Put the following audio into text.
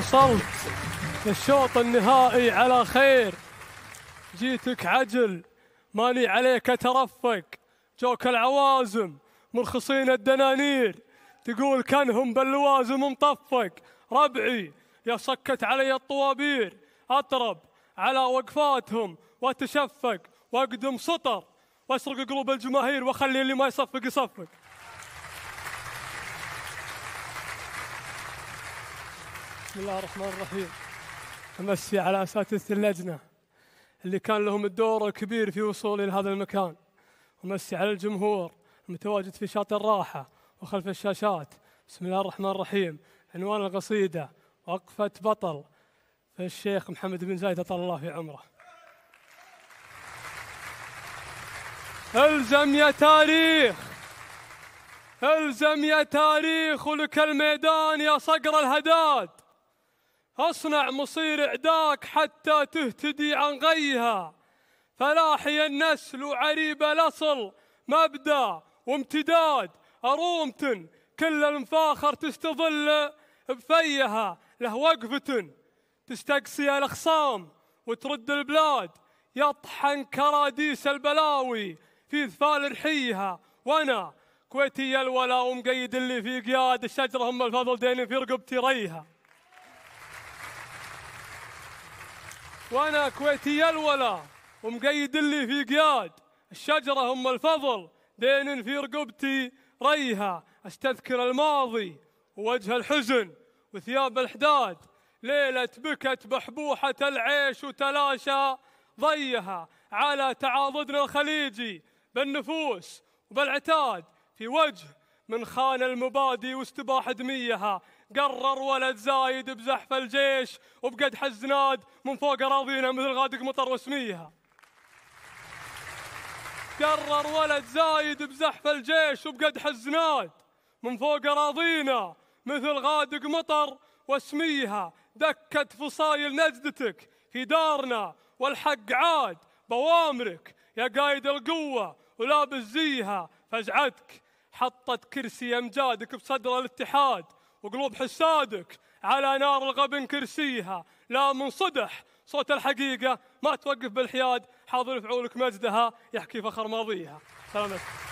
وصلت للشوط النهائي على خير جيتك عجل ماني عليك اترفق جوك العوازم مرخصين الدنانير تقول كانهم باللوازم مطفق ربعي يا صكت علي الطوابير اطرب على وقفاتهم واتشفق واقدم سطر واسرق قلوب الجماهير واخلي اللي ما يصفق يصفق بسم الله الرحمن الرحيم أمسي على أساتذة اللجنة اللي كان لهم الدور الكبير في وصولي لهذا المكان أمسي على الجمهور المتواجد في شاطئ الراحة وخلف الشاشات بسم الله الرحمن الرحيم عنوان القصيدة وقفة بطل الشيخ محمد بن زايد أطال الله في عمره الزم يا تاريخ الزم يا تاريخ ولك الميدان يا صقر الهداد أصنع مصير عداك حتى تهتدي عن غيها فلاحي النسل وعريب الأصل مبدأ وامتداد أرومة كل المفاخر تستظل بفيها له وقفة تستقصي الأخصام وترد البلاد يطحن كراديس البلاوي في ذفال رحيها وأنا كويتي الولا ومقيد اللي في قياد الشجرة هم الفضل ديني في رقبتي ريها وانا كويتي الولا ومقيد اللي في قياد الشجره ام الفضل دين في رقبتي ريها استذكر الماضي ووجه الحزن وثياب الحداد ليلة بكت بحبوحة العيش وتلاشى ضيها على تعاضدنا الخليجي بالنفوس وبالعتاد في وجه من خان المبادئ واستباح دميها قرر ولد زايد بزحف الجيش وبقدح الزناد من فوق أراضينا مثل غادق مطر واسميها قرر ولد زايد بزحف الجيش وبقدح الزناد من فوق أراضينا مثل غادق مطر واسميها دكت فصايل نجدتك في دارنا والحق عاد بوامرك يا قايد القوة ولابس زيها فزعتك حطت كرسي أمجادك بصدر الاتحاد وقلوب حسادك على نار الغبن كرسيها لا منصدح صوت الحقيقة ما توقف بالحياد حاضر فعولك مجدها يحكي فخر ماضيها سلامتك